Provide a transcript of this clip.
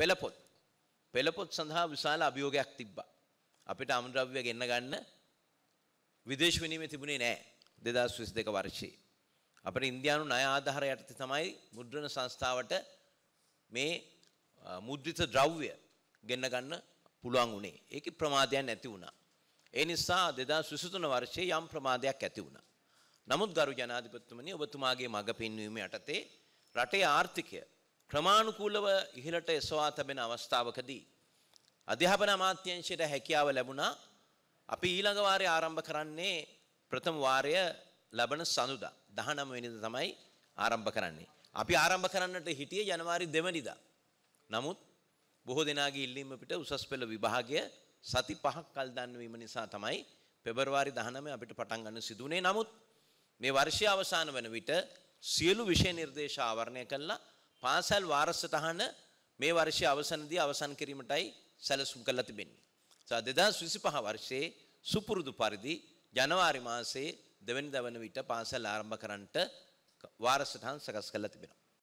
පෙළපොත් පෙළපොත් සඳහා විශාල අභියෝගයක් තිබ්බා. අපිට අමද්‍රව්‍ය ගෙන්න ගන්න විදේශ විනිමය තිබුණේ නැහැ 2022 වර්ෂයේ. අපිට ඉන්දියානු ණය ආධාර යටතේ තමයි මුද්‍රණ සංස්ථාවට මේ මුද්‍රිත ද්‍රව්‍ය ගෙන්න ගන්න පුළුවන් වුණේ. ඒකේ ප්‍රමාදයක් නැති වුණා. ඒ නිසා 2023 වර්ෂයේ යම් ප්‍රමාදයක් ඇති වුණා. නමුත් ගරු ජනාධිපතිතුමනි ඔබතුමාගේ මඟ පෙන්වීම යටතේ රටේ ආර්ථිකය ක්‍රමානුකූලව ඉහළට එසවා තැබෙන අවස්ථාවකදී. අධ්‍යාපන අමාත්‍යංශයට හැකියාව ලැබුණා අපි ඊළඟ වාරය ආරම්භ කරන්නේ ප්‍රථම වාරය ලබන සඳුදා 19 වෙනිදා තමයි ආරම්භ කරන්නේ. අපි ආරම්භ කරන්නට හිටියේ ජනවාරි 2 වෙනිදා. නමුත් බොහෝ දෙනාගේ ඉල්ලීම පිට උසස් පෙළ විභාගය සති පහක් කල් දන්වීම නිසා තමයි පෙබරවාරි 19 අපිට පටන් ගන්න සිදුුනේ. නමුත් මේ වර්ෂය අවසාන වන විට සියලු විෂය නිර්දේශ ආවරණය කළා පාසල් වාරසටහන මේ වර්ෂය අවසනදී අවසන් කිරීමටයි සැලසුම් කළා තිබෙන්නේ. සා 2025 වර්ෂයේ සුපුරුදු පරිදි ජනවාරි මාසයේ දෙවැනි දවන විට පාසල් ආරම්භ කරන්නට වාරසටහන් සකස් කළා තිබෙනවා.